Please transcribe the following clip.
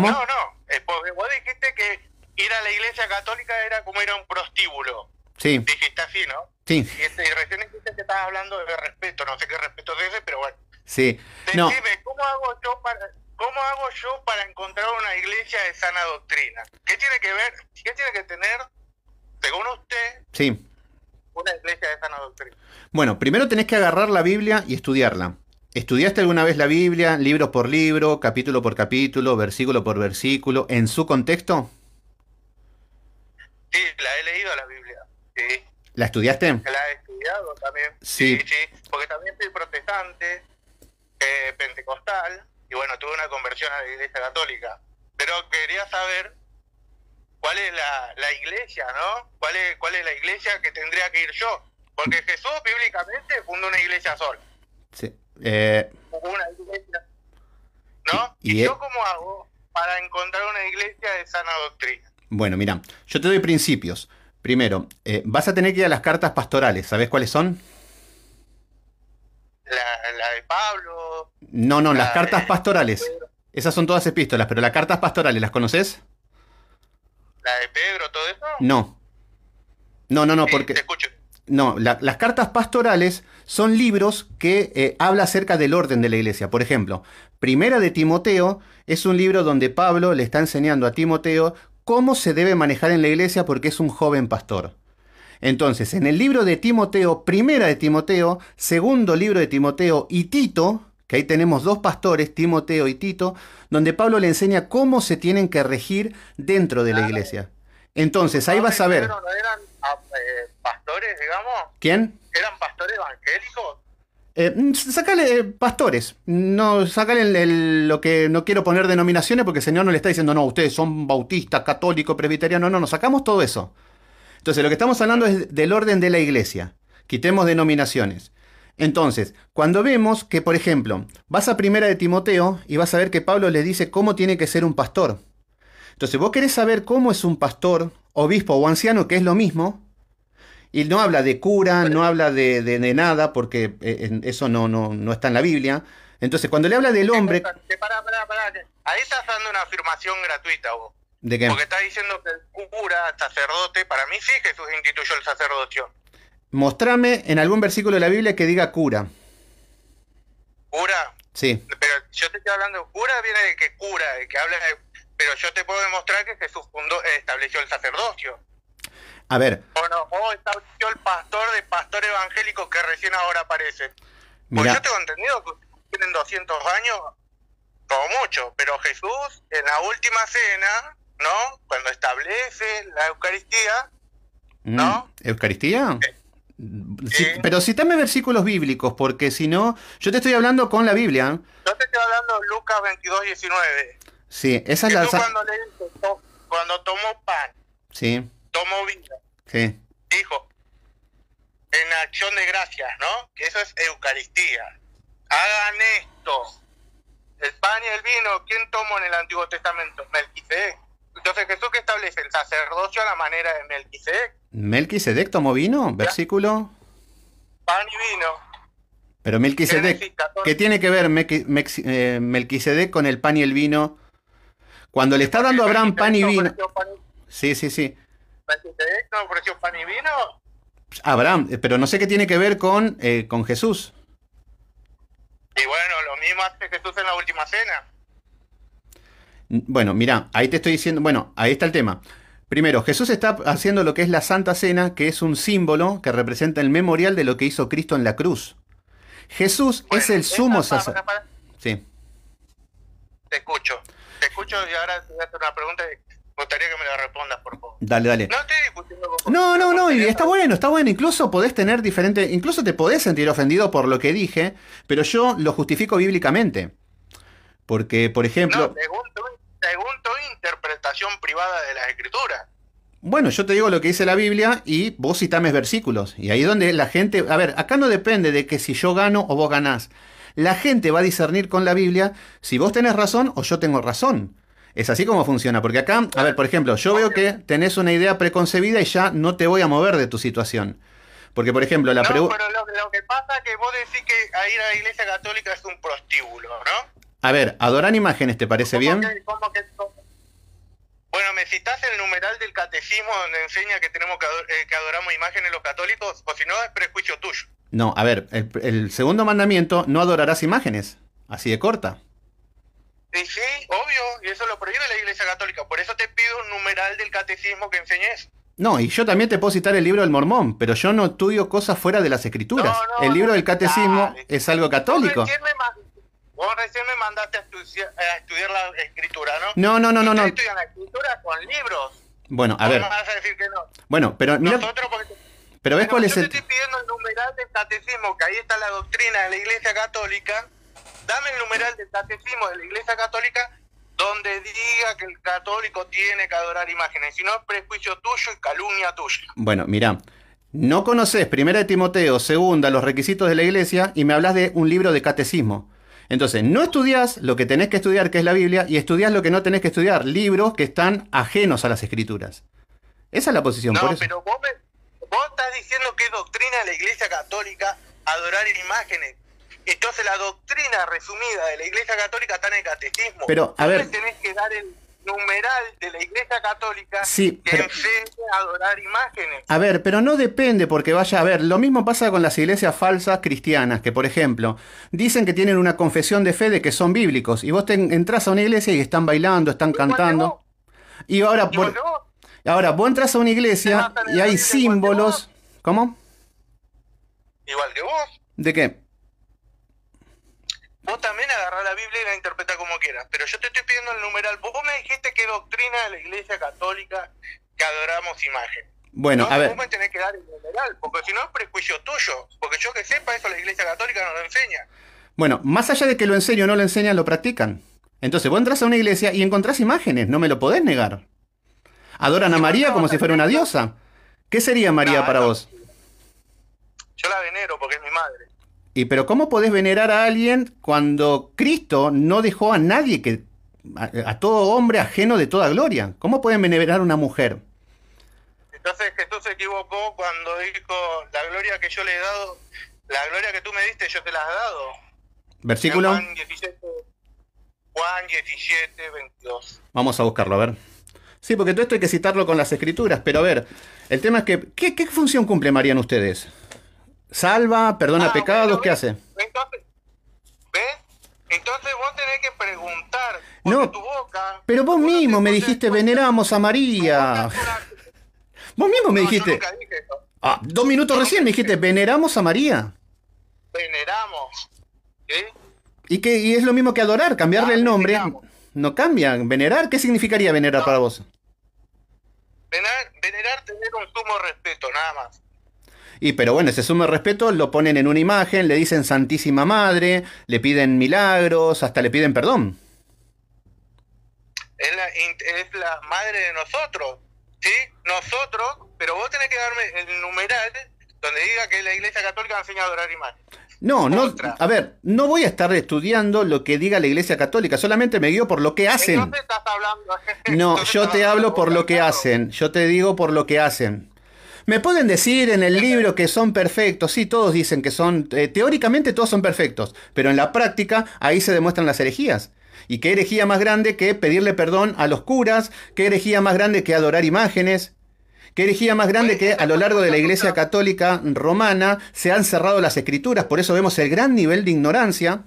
No, no. Porque eh, vos dijiste que ir a la iglesia católica era como ir a un prostíbulo. Sí. Dijiste así, ¿no? Sí. Este, y, recién dijiste que estabas hablando de respeto. No sé qué respeto es ese, pero bueno. Sí. Decime, ¿cómo hago yo para.? ¿Cómo hago yo para encontrar una iglesia de sana doctrina? ¿Qué tiene que ver, qué tiene que tener, según usted, sí. una iglesia de sana doctrina? Bueno, primero tenés que agarrar la Biblia y estudiarla. ¿Estudiaste alguna vez la Biblia, libro por libro, capítulo por capítulo, versículo por versículo, en su contexto? Sí, la he leído la Biblia. Sí. ¿La estudiaste? La he estudiado también. Sí, sí, porque también soy protestante, eh, pentecostal, y bueno, tuve una conversión a la Iglesia Católica. Pero quería saber cuál es la, iglesia, ¿no? ¿Cuál ¿Cuál es la iglesia que tendría que ir yo? Porque Jesús bíblicamente fundó una iglesia sola. Sí. Eh, ¿No? ¿Y, yo eh cómo hago para encontrar una iglesia de sana doctrina? Bueno, mira, yo te doy principios. Primero, eh, vas a tener que ir a las cartas pastorales. ¿Sabes cuáles son? La, de Pablo. No, no, las cartas pastorales. Esas son todas epístolas, pero las cartas pastorales, ¿las conoces? ¿La de Pedro, todo eso? No. No, no, no, porque. Te escucho. No, las cartas pastorales son libros que eh, habla acerca del orden de la iglesia. Por ejemplo, Primera de Timoteo es un libro donde Pablo le está enseñando a Timoteo cómo se debe manejar en la iglesia porque es un joven pastor. Entonces, en el libro de Timoteo, Primera de Timoteo, segundo libro de Timoteo y Tito, que ahí tenemos dos pastores, Timoteo y Tito, donde Pablo le enseña cómo se tienen que regir dentro de la iglesia. Entonces, ahí ah, vas a ver. Ah, eh, ¿Quién? ¿Eran pastores evangélicos? Eh, mm, sacale eh, pastores, no sacale lo que no quiero poner denominaciones porque el Señor no le está diciendo, no, ustedes son bautistas, católicos, presbiterianos, no, no, sacamos todo eso. Entonces, lo que estamos hablando es del orden de la iglesia, quitemos denominaciones. Entonces, cuando vemos que, por ejemplo, vas a primera de Timoteo y vas a ver que Pablo le dice cómo tiene que ser un pastor. Entonces, vos querés saber cómo es un pastor, obispo o anciano, que es lo mismo, y no habla de cura, no habla de, nada, porque eh, eso no, no, está en la Biblia. Entonces, cuando le habla del hombre... Ahí estás dando una afirmación gratuita vos. ¿De qué? Porque estás diciendo que el cura, sacerdote, para mí sí Jesús instituyó el sacerdocio. Mostrame en algún versículo de la Biblia que diga cura. ¿Cura? Sí. Pero yo te estoy hablando, cura viene de que cura, de que habla Pero yo te puedo demostrar que Jesús estableció el sacerdocio. A ver. Bueno, el pastor de pastor evangélico que recién ahora aparece. Pues yo tengo entendido que tienen 200 años, como mucho, pero Jesús en la última cena, ¿no? Cuando establece la Eucaristía, mm, ¿no? ¿Eucaristía? Eh, eh. pero citame versículos bíblicos, porque si no, yo te estoy hablando con la Biblia. ¿eh? Yo te estoy hablando de Lucas 22, 19. Sí, esa es la... Cuando, cuando tomó pan. Sí. Tomó vino. sí. dijo, en acción de gracias, ¿no? Que eso es Eucaristía. Hagan esto. El pan y el vino, ¿quién tomó en el Antiguo Testamento? Melquisedec. Entonces Jesús que establece el sacerdocio a la manera de Melquisedec. Melquisedec tomó vino, versículo. Pan y vino. Pero Melquisedec, ¿qué tiene que ver eh, Melquisedec con el pan y el vino? Cuando le está dando a Abraham pan y vino. Sí, sí, sí. ¿No pan y vino? Abraham, eh, pero no sé qué tiene que ver con, eh, con Jesús. Y bueno, lo mismo hace Jesús en la última cena. Bueno, mira, ahí te estoy diciendo, bueno, ahí está el tema. Primero, Jesús está haciendo lo que es la Santa Cena, que es un símbolo que representa el memorial de lo que hizo Cristo en la cruz. Jesús es el sumo sacerdote. Sí. Te escucho. Te escucho y ahora te voy a hacer una pregunta de me que me lo respondas, por favor. Dale, dale. No estoy discutiendo con No, no, no, está bueno, está bueno. Incluso podés tener diferente. Incluso te podés sentir ofendido por lo que dije, pero yo lo justifico bíblicamente. Porque, por ejemplo. No, interpretación privada de las escrituras. Bueno, yo te digo lo que dice la Biblia y vos citames versículos. Y ahí es donde la gente, a ver, acá no depende de que si yo gano o vos ganás. La gente va a discernir con la Biblia si vos tenés razón o yo tengo razón. Es así como funciona, porque acá, a ver, por ejemplo, yo veo que tenés una idea preconcebida y ya no te voy a mover de tu situación. Porque, por ejemplo, la pregunta... Pero lo, que pasa es que vos decís que a ir a la iglesia católica es un prostíbulo, ¿no? A ver, adorar imágenes, ¿te parece bien? bueno, ¿me citás el numeral del catecismo donde enseña que tenemos eh, que, adoramos imágenes los católicos? O si no, es prejuicio tuyo. No, a ver, el segundo mandamiento, no adorarás imágenes. Así de corta sí, obvio, y eso lo prohíbe la Iglesia Católica. Por eso te pido un numeral del catecismo que enseñes. No, y yo también te puedo citar el libro del Mormón, pero yo no estudio cosas fuera de las escrituras. el libro del catecismo es algo católico. Vos recién, me, mandaste a, estudiar, la escritura, ¿no? No, no, no, no. estudian la escritura con libros. Bueno, a ver. vas a decir que no. Bueno, pero mira. Pero ves cuál es el. Yo te estoy pidiendo el numeral del catecismo, que ahí está la doctrina de la Iglesia Católica dame el numeral del catecismo de la Iglesia Católica donde diga que el católico tiene que adorar imágenes, si no es prejuicio tuyo y calumnia tuya. Bueno, mira, no conoces primera de Timoteo, segunda, los requisitos de la iglesia y me hablas de un libro de catecismo. Entonces, no estudias lo que tenés que estudiar, que es la Biblia, y estudias lo que no tenés que estudiar, libros que están ajenos a las escrituras. Esa es la posición. No, pero vos, vos estás diciendo que es doctrina de la iglesia católica adorar imágenes. Entonces la doctrina resumida de la Iglesia Católica está en el catecismo. Pero, a ver... tenés que dar el numeral de la Iglesia Católica que pero, a adorar imágenes. A ver, pero no depende porque vaya a ver, lo mismo pasa con las iglesias falsas cristianas, que por ejemplo, dicen que tienen una confesión de fe de que son bíblicos y vos te entras a una iglesia y están bailando, están cantando. Y ahora por Ahora, vos entras a una iglesia y hay símbolos. ¿Cómo? Igual que vos. ¿De qué? la Biblia y la interpreta como quieras. Pero yo te estoy pidiendo el numeral. Vos me dijiste que doctrina de la Iglesia Católica que adoramos imagen. Bueno, a ver. Vos me tenés que dar el numeral, porque si no es prejuicio tuyo. Porque yo que sepa, eso la Iglesia Católica no lo enseña. Bueno, más allá de que lo enseño o no lo enseñan, lo practican. Entonces vos entras a una iglesia y encontrás imágenes, no me lo podés negar. Adoran a María como si fuera una diosa. ¿Qué sería María para vos? Yo la venero porque es mi madre. Y pero ¿cómo podés venerar a alguien cuando Cristo no dejó a nadie que a, todo hombre ajeno de toda gloria? ¿Cómo pueden venerar a una mujer? Entonces Jesús se equivocó cuando dijo, la gloria que yo le he dado, la gloria que tú me diste, yo te la he dado. Versículo. Juan 17, 22. Vamos a buscarlo, a ver. Sí, porque todo esto hay que citarlo con las escrituras, pero a ver, el tema es que, ¿qué, función cumple Marían, ustedes? salva, perdona ah, pecados, ¿qué hace? Entonces, ¿ves? Entonces vos tenés que preguntar no, Pero vos mismo me dijiste veneramos a María. Vos mismo me dijiste. Ah, dos minutos recién me dijiste veneramos a María. Veneramos. ¿Y, que, y es lo mismo que adorar, cambiarle ah, el nombre. No cambia. Venerar, ¿qué significaría venerar para vos? Venerar, venerar, tener un sumo respeto, nada más. Y pero bueno, ese sumo respeto lo ponen en una imagen, le dicen Santísima Madre, le piden milagros, hasta le piden perdón. Es la, madre de nosotros, ¿sí? Nosotros, pero vos tenés que darme el numeral donde diga que la Iglesia Católica enseña a adorar imágenes. No, no, a ver, no voy a estar estudiando lo que diga la Iglesia Católica, solamente me guío por lo que hacen. No, yo te hablo por lo que hacen, yo te digo por lo que hacen. Me pueden decir en el libro que son perfectos, sí, todos dicen que son, eh, teóricamente todos son perfectos, pero en la práctica ahí se demuestran las herejías. ¿Y qué herejía más grande que pedirle perdón a los curas? ¿Qué herejía más grande que adorar imágenes? ¿Qué herejía más grande que a lo largo de la Iglesia Católica Romana se han cerrado las escrituras? Por eso vemos el gran nivel de ignorancia